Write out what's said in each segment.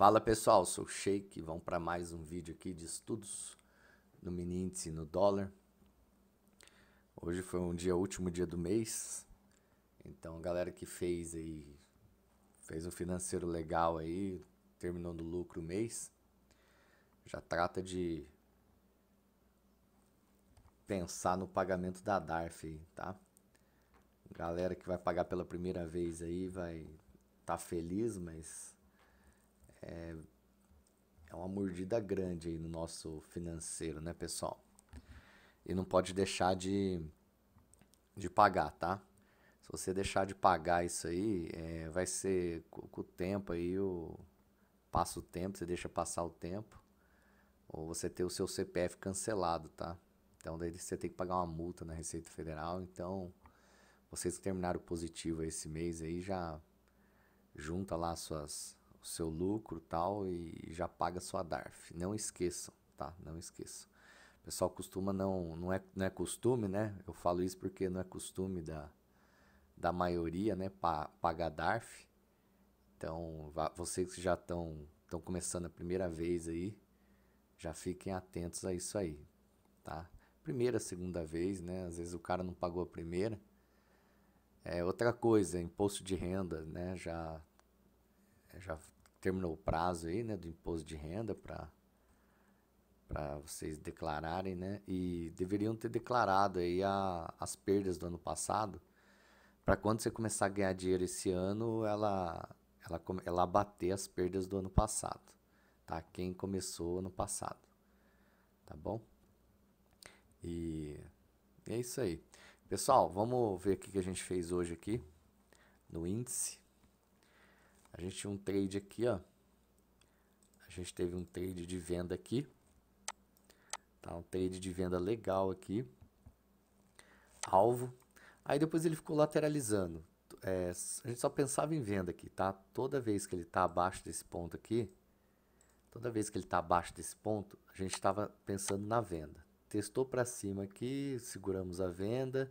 Fala pessoal, sou o Sheik, vamos para mais um vídeo aqui de estudos no mini índice no dólar. Hoje foi um dia, último dia do mês, então a galera que fez aí, fez um financeiro legal aí, terminou no lucro o mês, já trata de pensar no pagamento da DARF aí, tá? Galera que vai pagar pela primeira vez aí vai tá feliz, mas é, é uma mordida grande aí no nosso financeiro, né, pessoal? E não pode deixar de, de pagar, tá? Se você deixar de pagar isso aí, é, vai ser com o tempo aí, o, passa o tempo, você deixa passar o tempo, ou você ter o seu CPF cancelado, tá? Então daí você tem que pagar uma multa na Receita Federal, então vocês que terminaram positivo esse mês aí já junta lá suas o seu lucro tal e já paga sua DARF. Não esqueçam, tá? Não esqueçam. O pessoal costuma não, não é, não é costume, né? Eu falo isso porque não é costume da, da maioria, né? Pa, pagar DARF. Então, vocês que já estão estão começando a primeira vez aí, já fiquem atentos a isso aí, tá? Primeira, segunda vez, né? Às vezes o cara não pagou a primeira. É outra coisa, imposto de renda, né? Já já terminou o prazo aí, né, do imposto de renda para para vocês declararem, né? E deveriam ter declarado aí a, as perdas do ano passado, para quando você começar a ganhar dinheiro esse ano, ela ela ela abater as perdas do ano passado, tá? Quem começou ano passado. Tá bom? E é isso aí. Pessoal, vamos ver o que a gente fez hoje aqui no índice. A gente tinha um trade aqui, ó. A gente teve um trade de venda aqui. Tá, um trade de venda legal aqui. Alvo. Aí depois ele ficou lateralizando. É, a gente só pensava em venda aqui, tá? Toda vez que ele tá abaixo desse ponto aqui, toda vez que ele tá abaixo desse ponto, a gente estava pensando na venda. Testou para cima aqui, seguramos a venda,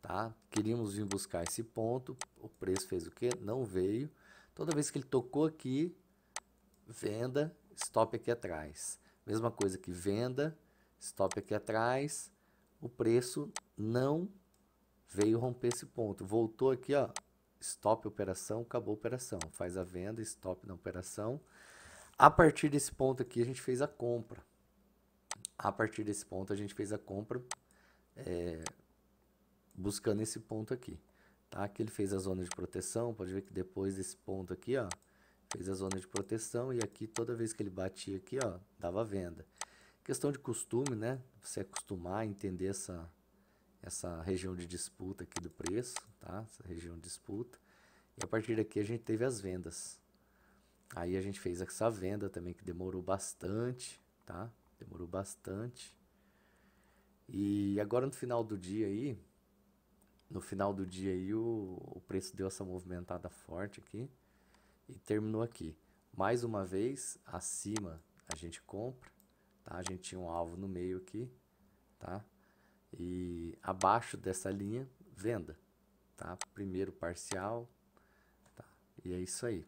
tá? Queríamos vir buscar esse ponto, o preço fez o quê? Não veio. Toda vez que ele tocou aqui, venda, stop aqui atrás. Mesma coisa que venda, stop aqui atrás. O preço não veio romper esse ponto. Voltou aqui, ó, stop operação, acabou a operação. Faz a venda, stop na operação. A partir desse ponto aqui, a gente fez a compra. A partir desse ponto, a gente fez a compra é, buscando esse ponto aqui. Tá? Aqui ele fez a zona de proteção, pode ver que depois desse ponto aqui, ó, fez a zona de proteção e aqui toda vez que ele batia aqui, ó, dava venda. Questão de costume, né? Você acostumar a entender essa, essa região de disputa aqui do preço, tá? Essa região de disputa. E a partir daqui a gente teve as vendas. Aí a gente fez essa venda também que demorou bastante, tá? Demorou bastante. E agora no final do dia aí, no final do dia aí o, o preço deu essa movimentada forte aqui e terminou aqui. Mais uma vez, acima a gente compra, tá? A gente tinha um alvo no meio aqui, tá? E abaixo dessa linha, venda, tá? Primeiro parcial, tá? E é isso aí.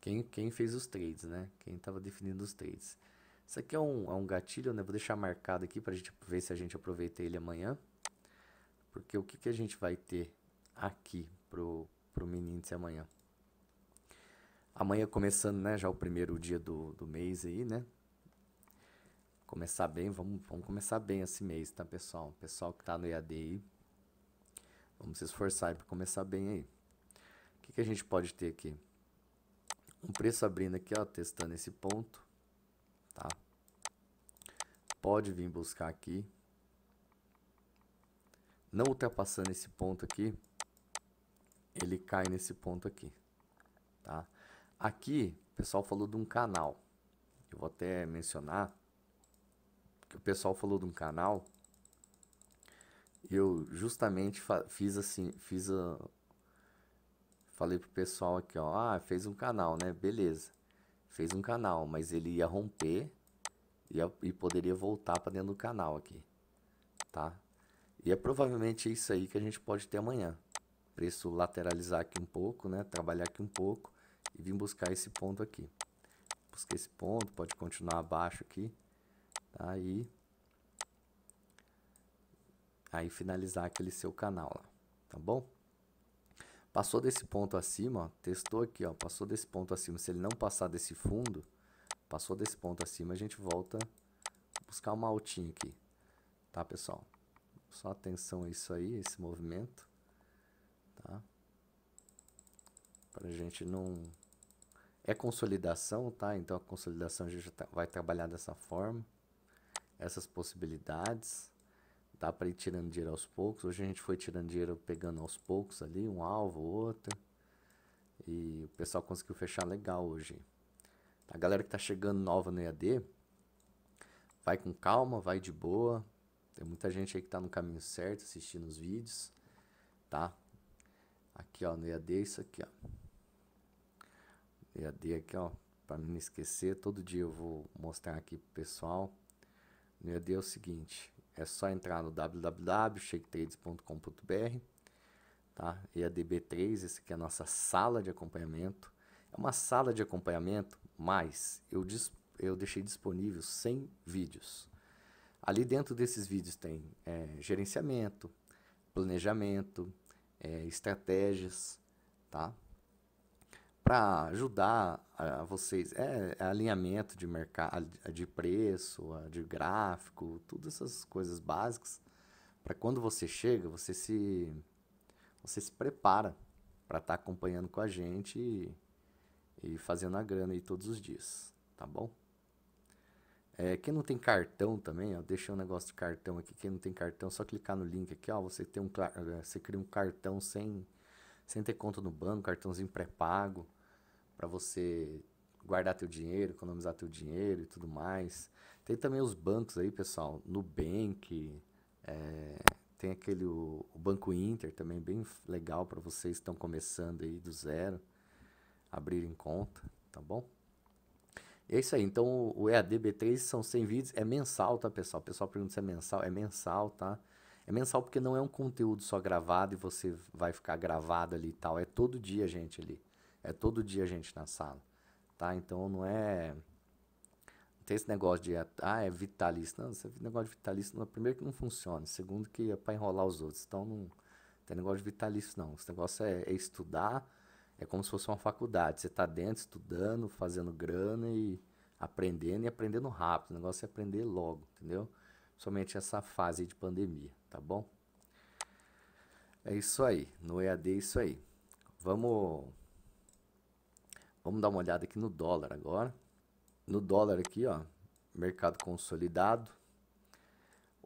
Quem, quem fez os trades, né? Quem estava definindo os trades. Isso aqui é um, é um gatilho, né? Vou deixar marcado aqui para a gente ver se a gente aproveita ele amanhã. Porque o que, que a gente vai ter aqui pro, pro menino de amanhã? Amanhã começando, né, já o primeiro dia do, do mês aí, né? Começar bem, vamos, vamos começar bem esse mês, tá, pessoal? Pessoal que tá no EAD aí, vamos se esforçar aí pra começar bem aí. O que, que a gente pode ter aqui? um preço abrindo aqui, ó, testando esse ponto, tá? Pode vir buscar aqui, não ultrapassando esse ponto aqui, ele cai nesse ponto aqui, tá? Aqui, o pessoal falou de um canal. Eu vou até mencionar que o pessoal falou de um canal. Eu justamente fiz assim, fiz a falei pro pessoal aqui, ó, ah, fez um canal, né? Beleza. Fez um canal, mas ele ia romper e poderia voltar para dentro do canal aqui, tá? E é provavelmente isso aí que a gente pode ter amanhã. Preço lateralizar aqui um pouco, né? Trabalhar aqui um pouco e vir buscar esse ponto aqui. Busquei esse ponto, pode continuar abaixo aqui. Aí, tá? aí finalizar aquele seu canal lá, tá bom? Passou desse ponto acima, ó, testou aqui, ó, passou desse ponto acima. Se ele não passar desse fundo, passou desse ponto acima, a gente volta buscar uma altinha aqui, tá, pessoal? Só atenção a isso aí, esse movimento, tá? Para a gente não... É consolidação, tá? Então a consolidação a gente tá, vai trabalhar dessa forma. Essas possibilidades, dá para ir tirando dinheiro aos poucos. Hoje a gente foi tirando dinheiro pegando aos poucos ali, um alvo, outro. E o pessoal conseguiu fechar legal hoje. A galera que está chegando nova no EAD, vai com calma, vai de boa, tem muita gente aí que está no caminho certo assistindo os vídeos, tá? Aqui, ó, no EAD, isso aqui, ó. EAD aqui, ó, para não esquecer, todo dia eu vou mostrar aqui pro pessoal. No EAD é o seguinte, é só entrar no www.shaketrades.com.br, tá? EADB3, esse aqui é a nossa sala de acompanhamento. É uma sala de acompanhamento, mas eu, eu deixei disponível 100 vídeos Ali dentro desses vídeos tem é, gerenciamento, planejamento, é, estratégias, tá? Para ajudar a vocês, é, é alinhamento de mercado, de preço, de gráfico, todas essas coisas básicas, para quando você chega, você se você se prepara para estar tá acompanhando com a gente e, e fazendo a grana aí todos os dias, tá bom? É, quem não tem cartão também, ó, deixei um negócio de cartão aqui. Quem não tem cartão, só clicar no link aqui, ó. Você tem um, eh, você cria um cartão sem, sem ter conta no banco, cartãozinho pré-pago, para você guardar teu dinheiro, economizar teu dinheiro e tudo mais. Tem também os bancos aí, pessoal, Nubank, é, tem aquele o, o, Banco Inter também bem legal para vocês que estão começando aí do zero, abrirem conta, tá bom? é isso aí. Então, o EADB 3 são 100 vídeos. É mensal, tá, pessoal? O pessoal pergunta se é mensal. É mensal, tá? É mensal porque não é um conteúdo só gravado e você vai ficar gravado ali e tal. É todo dia, gente, ali. É todo dia, gente, na sala. Tá? Então, não é... Não tem esse negócio de... Ah, é vitalício. Não, esse negócio de vitalício, não, é, primeiro que não funciona. Segundo que é para enrolar os outros. Então, não tem negócio de vitalício, não. Esse negócio é, é estudar é como se fosse uma faculdade. Você está dentro, estudando, fazendo grana e aprendendo e aprendendo rápido. O negócio é aprender logo, entendeu? Somente essa fase de pandemia, tá bom? É isso aí, no EAD é isso aí. Vamos Vamos dar uma olhada aqui no dólar agora. No dólar aqui, ó, mercado consolidado.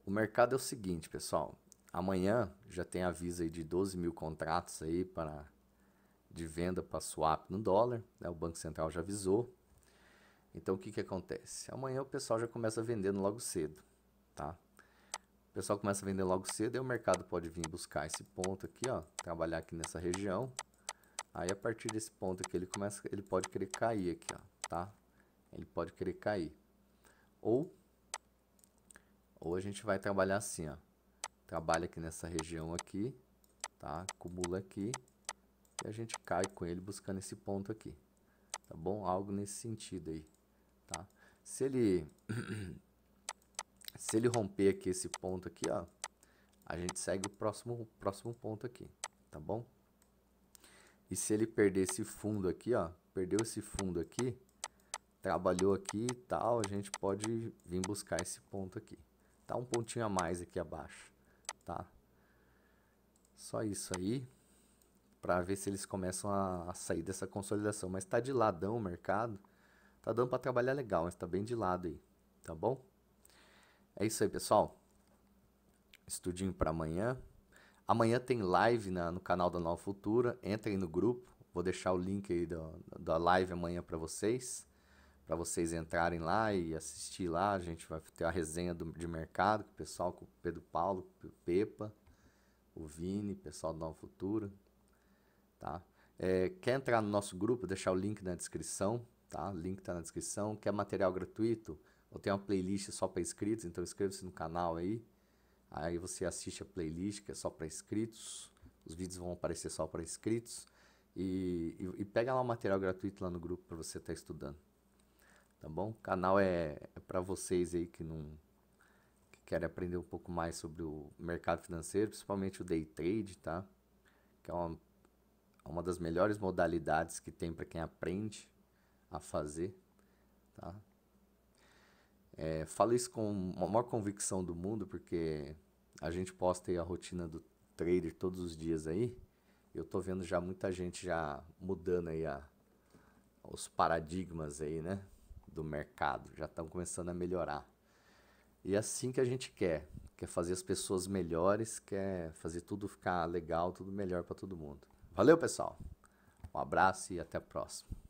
O mercado é o seguinte, pessoal. Amanhã já tem aviso aí de 12 mil contratos aí para de venda para swap no dólar, né? o Banco Central já avisou. Então o que, que acontece? Amanhã o pessoal já começa vendendo logo cedo, tá? O pessoal começa a vender logo cedo e o mercado pode vir buscar esse ponto aqui, ó, trabalhar aqui nessa região. Aí a partir desse ponto aqui ele começa, ele pode querer cair aqui, ó, tá? Ele pode querer cair. Ou ou a gente vai trabalhar assim, ó. Trabalha aqui nessa região aqui, tá? Acumula aqui e a gente cai com ele buscando esse ponto aqui, tá bom? Algo nesse sentido aí, tá? Se ele se ele romper aqui esse ponto aqui, ó, a gente segue o próximo o próximo ponto aqui, tá bom? E se ele perder esse fundo aqui, ó, perdeu esse fundo aqui, trabalhou aqui e tal, a gente pode vir buscar esse ponto aqui. Tá um pontinho a mais aqui abaixo, tá? Só isso aí para ver se eles começam a, a sair dessa consolidação. Mas está de ladão o mercado, tá dando para trabalhar legal, mas está bem de lado aí, tá bom? É isso aí, pessoal. Estudinho para amanhã. Amanhã tem live na, no canal da Nova Futura. Entrem no grupo. Vou deixar o link aí da, live amanhã para vocês. Para vocês entrarem lá e assistir lá. A gente vai ter a resenha do, de mercado com o pessoal, com o Pedro Paulo, com o Pepa, o Vini, pessoal da Nova Futura. Tá? É, quer entrar no nosso grupo? Deixar o link na descrição. Tá? Link está na descrição. Quer material gratuito? Eu tenho uma playlist só para inscritos, então inscreva-se no canal aí. Aí você assiste a playlist que é só para inscritos. Os vídeos vão aparecer só para inscritos. E, e, e, pega lá o material gratuito lá no grupo para você estar tá estudando. Tá bom? O canal é, é para vocês aí que não que querem aprender um pouco mais sobre o mercado financeiro, principalmente o day trade, tá? Que é uma é uma das melhores modalidades que tem para quem aprende a fazer, tá? É, falo isso com a maior convicção do mundo, porque a gente posta aí a rotina do trader todos os dias aí. Eu tô vendo já muita gente já mudando aí a, os paradigmas aí, né? Do mercado. Já estão começando a melhorar. E é assim que a gente quer. Quer fazer as pessoas melhores, quer fazer tudo ficar legal, tudo melhor para todo mundo. Valeu, pessoal. Um abraço e até a próxima.